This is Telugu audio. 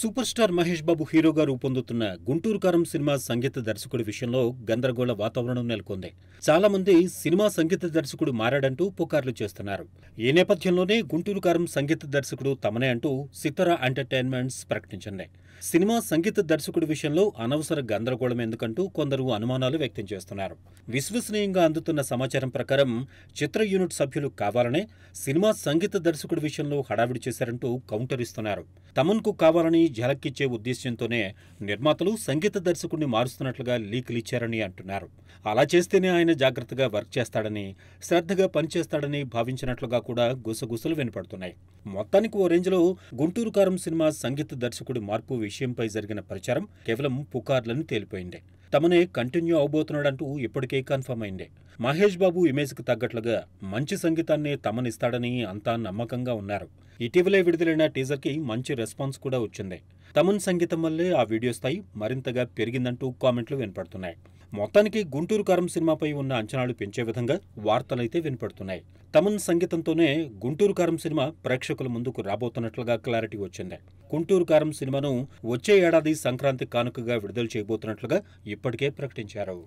సూపర్ స్టార్ మహేష్ బాబు హీరోగా రూపొందుతున్న గుంటూరు కారం సినిమా సంగీత దర్శకుడి విషయంలో గందరగోళ వాతావరణం నెలకొంది చాలా మంది సినిమా సంగీత దర్శకుడు మారాడంటూ పుకార్లు చేస్తున్నారు ఈ నేపథ్యంలోనే గుంటూరు కారం సంగీత దర్శకుడు తమనే అంటూ సితారా ఎంటర్టైన్మెంట్స్ ప్రకటించింది సినిమా సంగీత దర్శకుడి విషయంలో అనవసర గందరగోళం ఎందుకంటూ కొందరు అనుమానాలు వ్యక్తం చేస్తున్నారు విశ్వసనీయంగా అందుతున్న సమాచారం ప్రకారం చిత్ర యూనిట్ సభ్యులు కావాలనే సినిమా సంగీత దర్శకుడి విషయంలో హడావిడి చేశారంటూ కౌంటర్ ఇస్తున్నారు తమన్కు కావాలని విజయాన్ని ఝలక్కిచ్చే ఉద్దేశ్యంతోనే నిర్మాతలు సంగీత దర్శకుడిని మారుస్తున్నట్లుగా లీకులిచ్చారని అంటున్నారు అలా చేస్తేనే ఆయన జాగ్రత్తగా వర్క్ చేస్తాడని శ్రద్ధగా పనిచేస్తాడని భావించినట్లుగా కూడా గుసగుసలు వినపడుతున్నాయి మొత్తానికి ఓ రేంజ్లో గుంటూరు కారం సినిమా సంగీత దర్శకుడి మార్పు విషయంపై జరిగిన ప్రచారం కేవలం పుకార్లను తేలిపోయింది తమనే కంటిన్యూ అవబోతున్నాడంటూ ఇప్పటికే కన్ఫర్మ్ అయింది మహేష్ బాబు ఇమేజ్కి తగ్గట్లుగా మంచి సంగీతాన్నే తమనిస్తాడని అంతా నమ్మకంగా ఉన్నారు ఇటీవలే విడుదలైన టీజర్కి మంచి రెస్పాన్స్ కూడా వచ్చింది తమన్ సంగీతం వల్లే ఆ వీడియో స్థాయి మరింతగా పెరిగిందంటూ కామెంట్లు వినపడుతున్నాయి మొత్తానికి గుంటూరు కారం సినిమాపై ఉన్న అంచనాలు పెంచే విధంగా వార్తలైతే వినపడుతున్నాయి తమన్ సంగీతంతోనే గుంటూరు కారం సినిమా ప్రేక్షకుల ముందుకు రాబోతున్నట్లుగా క్లారిటీ వచ్చింది గుంటూరు కారం సినిమాను వచ్చే ఏడాది సంక్రాంతి కానుకగా విడుదల చేయబోతున్నట్లుగా ఇప్పటికే ప్రకటించారు